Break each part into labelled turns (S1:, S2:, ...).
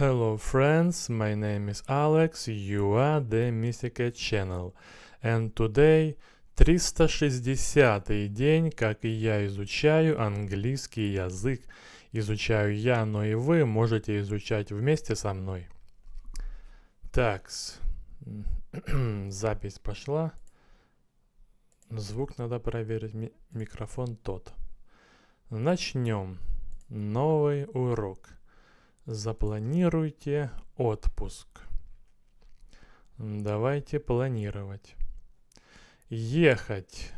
S1: Hello friends, my name is Alex, you are the Mystica Channel, and today 360 день, как и я изучаю английский язык. Изучаю я, но и вы можете изучать вместе со мной. Так, запись пошла. Звук надо проверить, Ми микрофон тот. Начнем новый урок – Запланируйте отпуск. Давайте планировать. Ехать.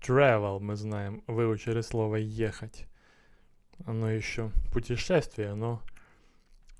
S1: Travel, мы знаем, выучили слово ехать. Оно еще путешествие, но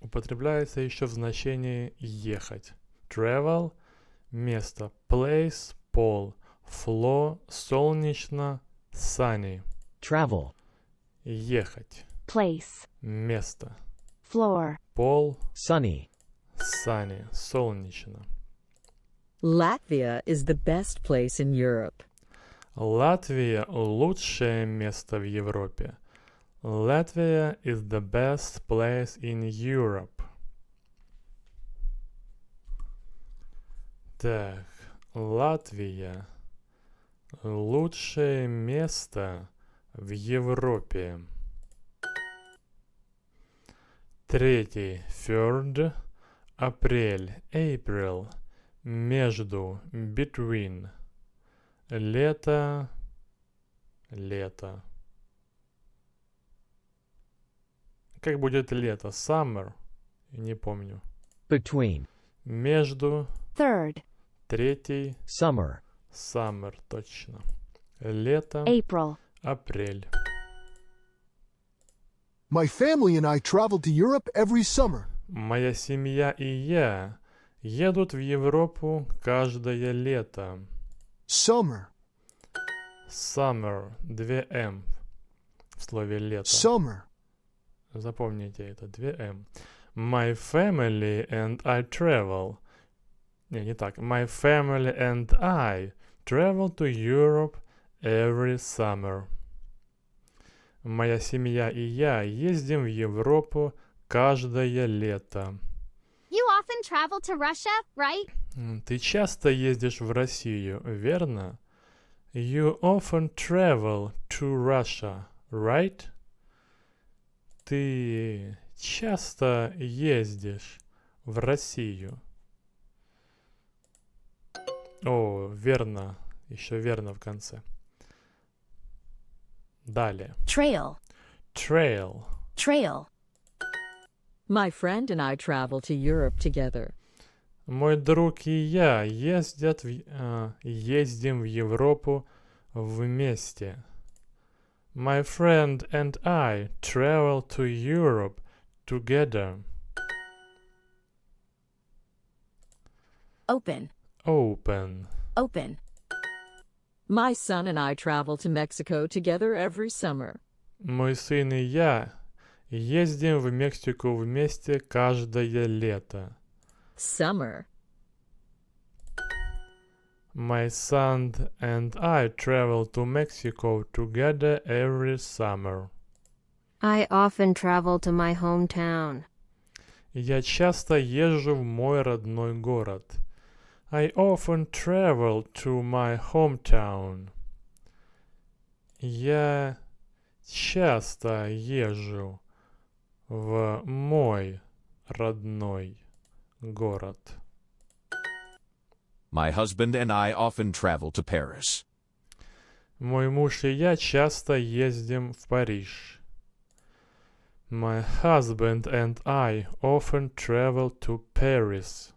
S1: употребляется еще в значении ехать. Travel – место, place – пол, flow – солнечно, sunny. Travel – ехать. Place – Место. Floor. Пол. Sunny. Sunny. Солнечно. Latvia is the best place in Europe. Латвия – лучшее место в Европе. Latvia is the best place in Europe. Так, Латвия – лучшее место в Европе. Третий, third, апрель, April, между, between, лето, лето. Как будет лето? Summer? Не помню. Between. Между. Third. Третий. Summer. Summer, точно. Лето. April. Апрель.
S2: My family and I travel to Europe every summer.
S1: Моя семья и я едут в Европу каждое лето. Summer. Summer. Две М в слове лето. Summer. Запомните это. Две М. My family and I travel. Не, не так. My family and I travel to Europe every summer. Моя семья и я ездим в Европу каждое лето.
S2: You often travel to Russia, right?
S1: Ты часто ездишь в Россию, верно? You often travel to Russia, right? Ты часто ездишь в Россию. О, верно. Еще верно в конце. Далее. Trail. Trail. Trail.
S2: My friend and I travel to Europe together.
S1: Мой друг и я ездят э, ездим в Европу вместе. My friend and I travel to Europe together. Open. Open.
S2: Open. My son and I travel to Mexico together every summer.
S1: Мой сын и я ездим в Мексику вместе каждое лето.
S2: Summer.
S1: My son and I travel to Mexico together every summer.
S2: I often travel to my hometown.
S1: Я часто езжу в мой родной город. I often travel to my hometown. Я часто езжу в мой родной город.
S2: My husband and I often travel to Paris.
S1: Мой муж и я часто ездим в Париж. My husband and I often travel to Paris.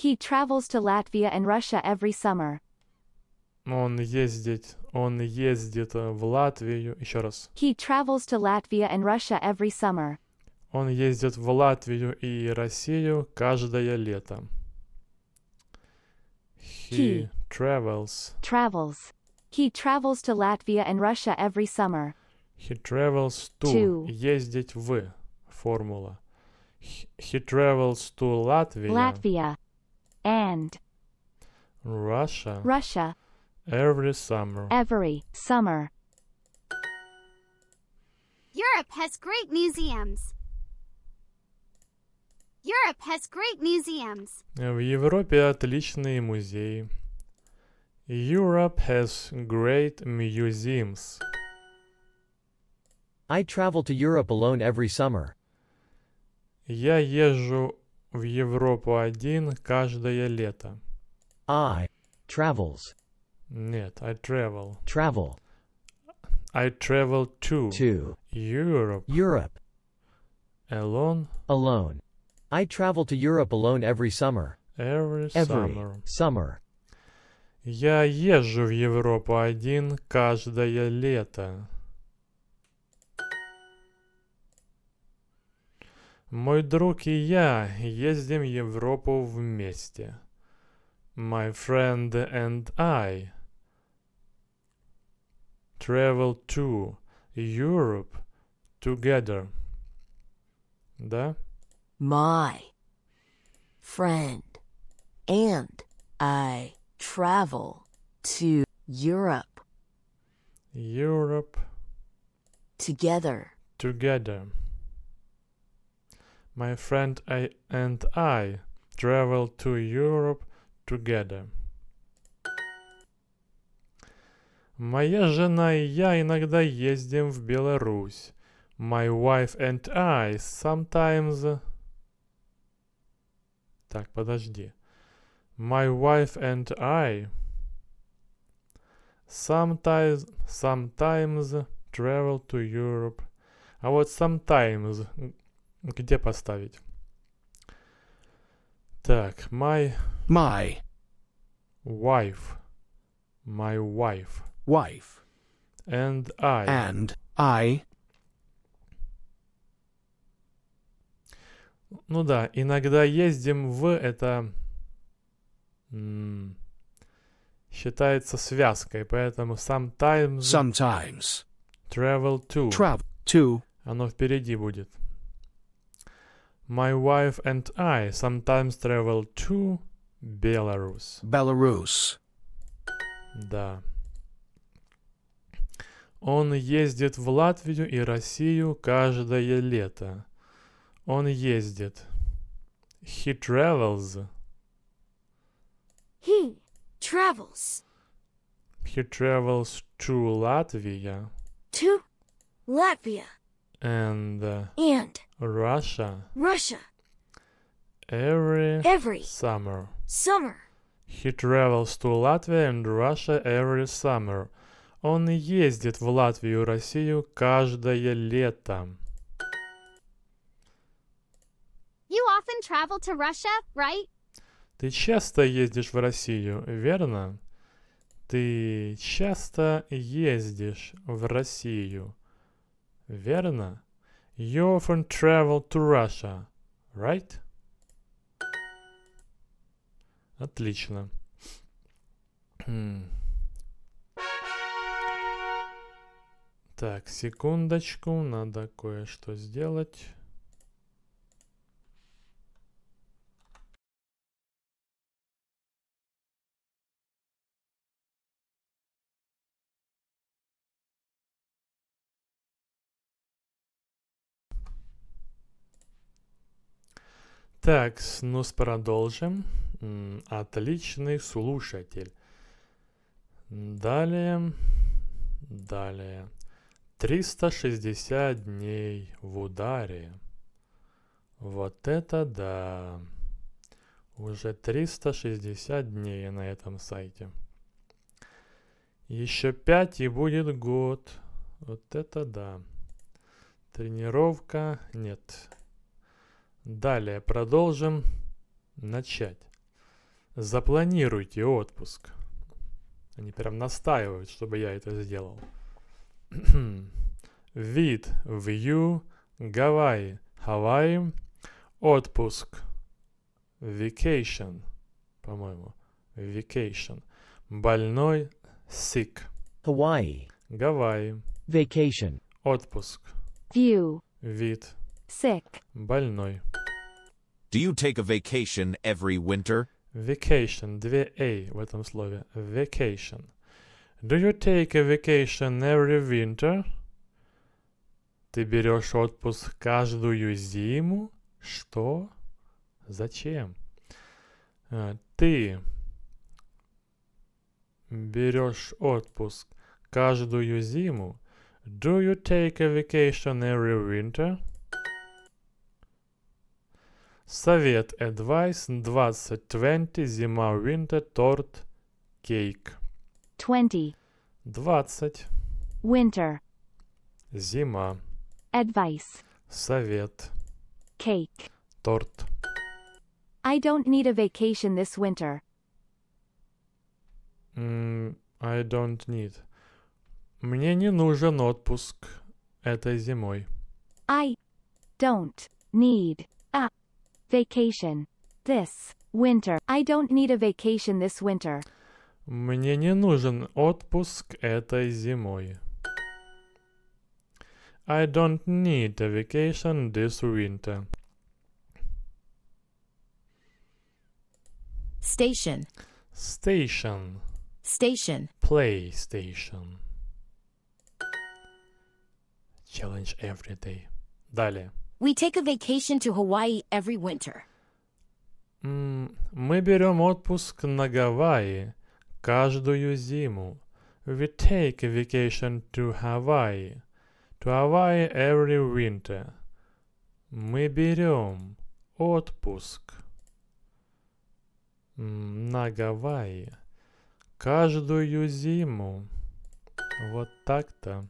S2: He travels to Latvia and Russia every summer.
S1: Он ездит, он ездит в Латвию. Еще раз.
S2: He travels to Latvia and Russia every summer.
S1: Он ездит в Латвию и Россию каждое лето. He, He travels.
S2: Travels. He travels to Latvia and Russia every summer.
S1: He travels to. to. Ездить в. Формула. He, he travels to Latvia. Latvia and Russia. Russia. Every summer.
S2: Every summer. Europe has great museums. Europe has great museums.
S1: В Европе отличные музеи. Europe has great museums. I travel to Europe alone every summer. Я езжу в Европу один каждое лето. I travels. Нет, I travel. Travel. I travel to. To. Europe. Europe. Alone. Alone. I travel to Europe alone every summer. Every, every summer. summer. Я езжу в Европу один каждое лето. Мой друг и я ездим в Европу вместе. My friend and I travel to Europe together. Да?
S2: My friend and I travel to Europe.
S1: Europe. Together. Together. My friend I and I travel to Europe together. Моя жена и я иногда ездим в Беларусь. My wife and I sometimes... Так, подожди. My wife and I sometimes, sometimes travel to Europe. А вот sometimes Где поставить? Так, my... My. Wife. My wife. Wife. And I. And I. Ну да, иногда ездим в это считается связкой, поэтому sometimes, sometimes travel to, travel to оно впереди будет. My wife and I sometimes travel to Belarus. Belarus. Да. Он ездит в Латвию и Россию каждое лето. Он ездит. He travels.
S2: He travels.
S1: He travels to Latvia.
S2: To Latvia.
S1: And... Uh, Russia. Russia. Every, every summer. Summer. He travels to Latvia and Russia every summer. Он ездит в Латвию и Россию каждое лето.
S2: You often travel to Russia, right?
S1: Ты часто ездишь в Россию, верно? Ты часто ездишь в Россию, верно? You often travel to Russia, right? Отлично. Хм. Так, секундочку, надо кое-что сделать. Так, ну продолжим. Отличный слушатель. Далее, далее. 360 дней в ударе. Вот это да. Уже 360 дней на этом сайте. Еще 5 и будет год. Вот это да. Тренировка нет. Далее продолжим начать. Запланируйте отпуск. Они прям настаивают, чтобы я это сделал. Вид, view, Гавайи, Хавайи, отпуск, vacation, по-моему, vacation, больной, sick, Hawaii, Гавайи, vacation, отпуск, view, вид, Sick. Больной. Do you take a vacation every winter? Vacation. Две A в этом слове. Vacation. Do you take a vacation every winter? Ты берешь отпуск каждую зиму? Что? Зачем? Ты берешь отпуск каждую зиму? Do you take a vacation every winter? Совет Advice 2020 Зима Winter Торт Кейк. 20. 20. Winter. Зима.
S2: Advice.
S1: Совет. Cake. Торт.
S2: I don't need a vacation this winter.
S1: Mm, I don't need. Мне не нужен отпуск этой зимой.
S2: I don't need Vacation. This winter. I don't need a vacation this winter.
S1: Мне не нужен отпуск этой зимой. I don't need a vacation this winter. Station. Station. Station. PlayStation. Challenge every day. Далее.
S2: We take a vacation to Hawaii every winter.
S1: Mm, мы берем отпуск на Гавайи каждую зиму. We take a vacation to Hawaii. To Hawaii every winter. Мы берем отпуск на Гавайи каждую зиму. Вот так-то.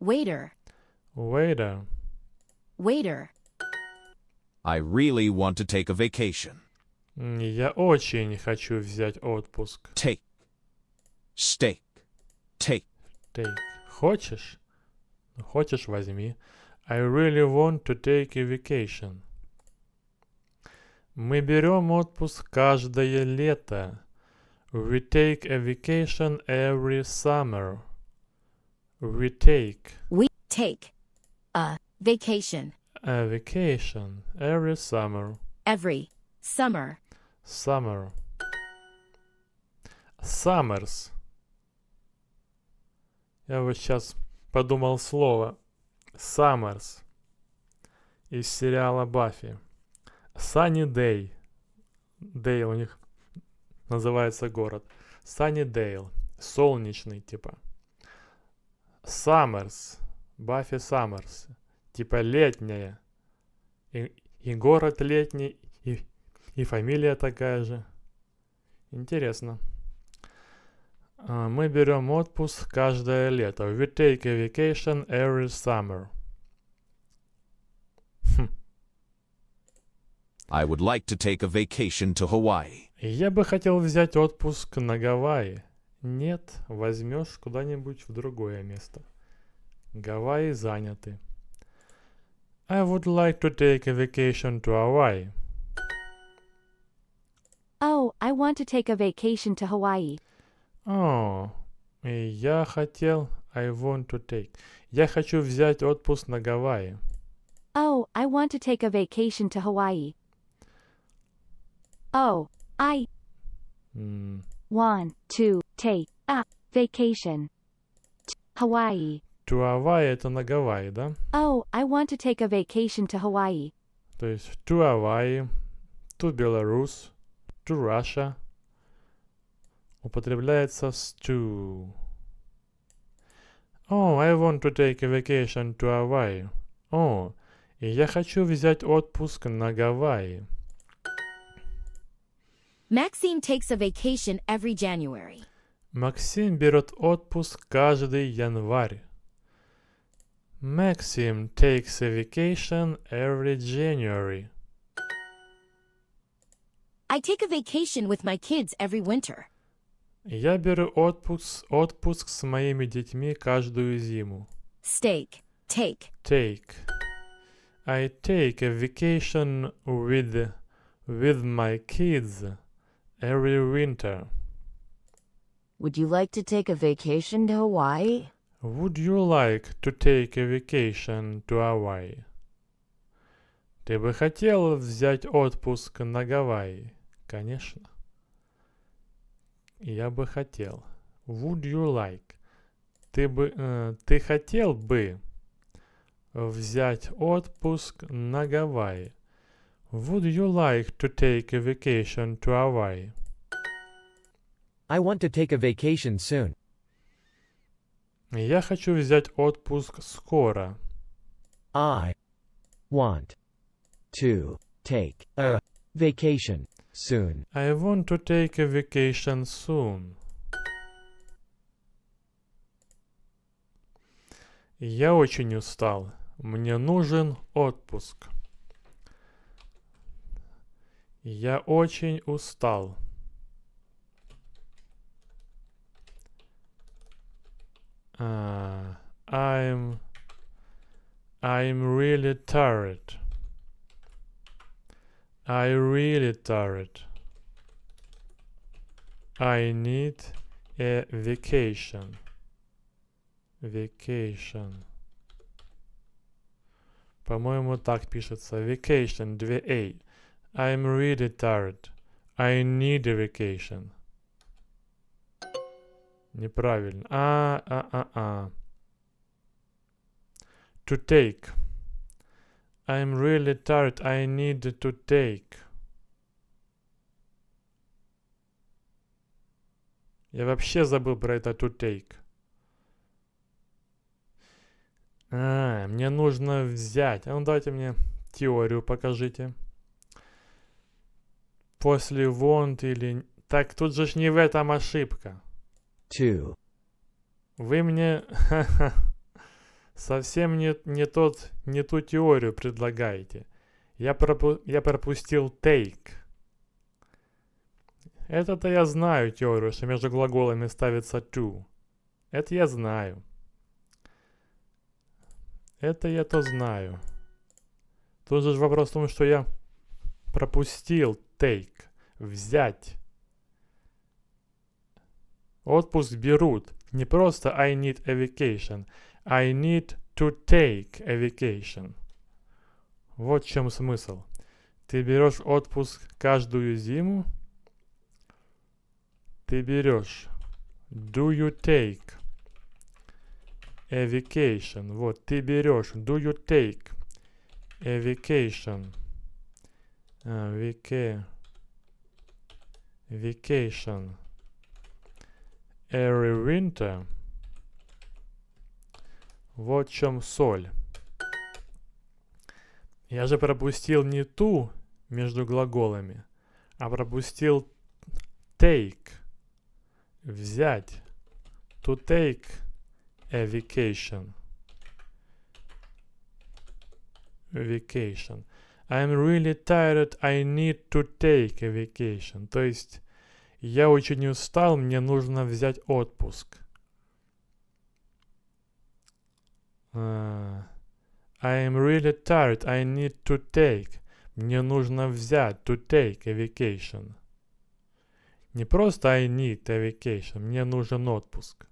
S1: Waiter. Waiter. Waiter.
S2: I really want to take a vacation.
S1: Я очень хочу взять отпуск. Take. Steak. Take. Take. Хочешь? Хочешь, возьми. I really want to take a vacation. Мы берем отпуск каждое лето. We take a vacation every summer. We take.
S2: We take a Vacation.
S1: A vacation every summer.
S2: Every summer.
S1: Summer. Summers. Я вот сейчас подумал слово Summers из сериала Баффи. Sunny Day. Day у них называется город. Sunny Dale. Солнечный типа. Summers. Баффи Summers типа летняя. И, и город летний, и, и фамилия такая же. Интересно. А, мы берем отпуск каждое лето. We take a vacation every summer. Хм.
S2: I would like to take a vacation to Hawaii.
S1: Я бы хотел взять отпуск на Гавайи. Нет, возьмешь куда-нибудь в другое место. Гавайи заняты. I would like to take a vacation to Hawaii.
S2: Oh, I want to take a vacation to Hawaii.
S1: Oh, я хотел, I want to take. Я хочу взять отпуск на Гавайи.
S2: Oh, I want to take a vacation to Hawaii. Oh, I mm. want to take a vacation to Hawaii.
S1: To Hawaii это на Гавайи, да?
S2: Oh, I want to take a vacation to Hawaii.
S1: То есть to Hawaii, to Belarus, to Russia употребляется с to. Oh, I want to take a vacation to Hawaii. О, oh, и я хочу взять отпуск на Гавайи.
S2: Maxine takes a vacation every January.
S1: Максим берет отпуск каждый январь. Maxim takes a vacation every January.
S2: I take a vacation with my kids every winter.
S1: Я беру отпуск, отпуск с моими детьми каждую зиму.
S2: Steak. Take.
S1: Take. I take a vacation with with my kids every winter.
S2: Would you like to take a vacation to Hawaii?
S1: Would you like to take a vacation to Hawaii? Ты бы хотел взять отпуск на Гавайи? Конечно. Я бы хотел. Would you like? Ты бы, э, ты хотел бы взять отпуск на Гавайи? Would you like to take a vacation to Hawaii? I want to take a vacation soon. Я хочу взять отпуск скоро. I want to take a vacation soon. I want to take a vacation soon. Я очень устал. Мне нужен отпуск. Я очень устал. Uh, I'm I'm really tired. I really tired. I need a vacation. Vacation. По-моему, так пишется. Vacation, 2A. I'm really tired. I need a vacation. Неправильно. А, а, а, а. To take. I'm really tired. I need to take. Я вообще забыл про это to take. А, мне нужно взять. А ну давайте мне теорию покажите. После want или... Так, тут же ж не в этом ошибка. 2. Вы мне совсем не, не, тот, не ту теорию предлагаете. Я, пропу я пропустил take. Это-то я знаю теорию, что между глаголами ставится to. Это я знаю. Это я то знаю. Тут же вопрос в том, что я пропустил take. Взять. Отпуск берут. Не просто I need a vacation. I need to take a vacation. Вот в чем смысл. Ты берешь отпуск каждую зиму? Ты берешь. Do you take a vacation? Вот, ты берешь. Do you take a vacation? А, vacation. Vacation every winter. Вот в чем соль. Я же пропустил не ту между глаголами, а пропустил take, взять, to take a vacation. Vacation. I'm really tired, I need to take a vacation. То есть я очень устал, мне нужно взять отпуск. Uh, а, I am really tired, I need to take. Мне нужно взять, to take a vacation. Не просто I need a vacation, мне нужен отпуск.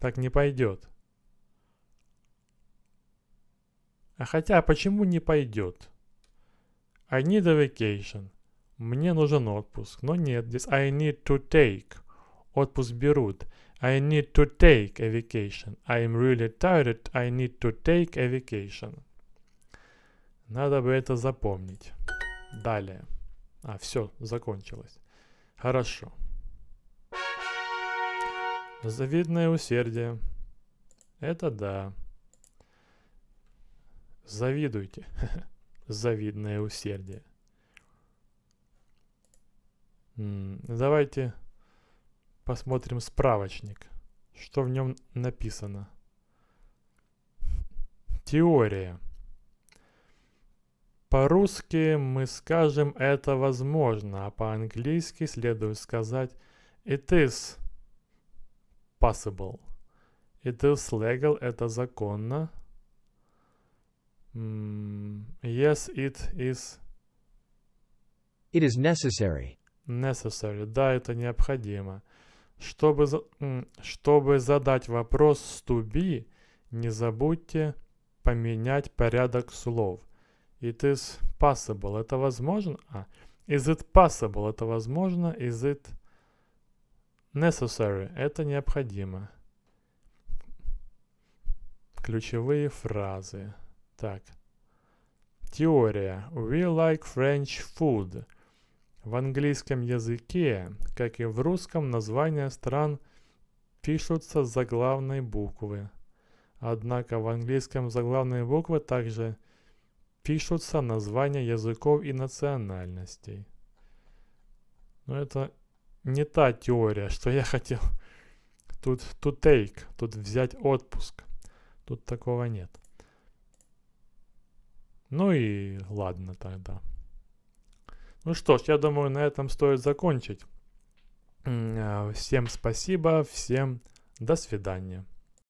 S1: Так не пойдет. А хотя, а почему не пойдет? I need a vacation. Мне нужен отпуск. Но нет, здесь I need to take. Отпуск берут. I need to take a vacation. I am really tired. I need to take a vacation. Надо бы это запомнить. Далее. А, все, закончилось. Хорошо. Завидное усердие. Это да. Завидуйте. Завидное усердие. Давайте посмотрим справочник. Что в нем написано? Теория. По-русски мы скажем «это возможно», а по-английски следует сказать «it is possible». «It is legal» — это законно. Yes, it is. It is necessary necessary. Да, это необходимо. Чтобы, чтобы задать вопрос to be, не забудьте поменять порядок слов. It is possible. Это возможно? А, is it possible? Это возможно. Is it necessary? Это необходимо. Ключевые фразы. Так. Теория. We like French food. В английском языке, как и в русском, названия стран пишутся с заглавной буквы. Однако в английском заглавные буквы также пишутся названия языков и национальностей. Но это не та теория, что я хотел. Тут to take, тут взять отпуск. Тут такого нет. Ну и ладно тогда. Ну что ж, я думаю, на этом стоит закончить. Э, всем спасибо, всем до свидания.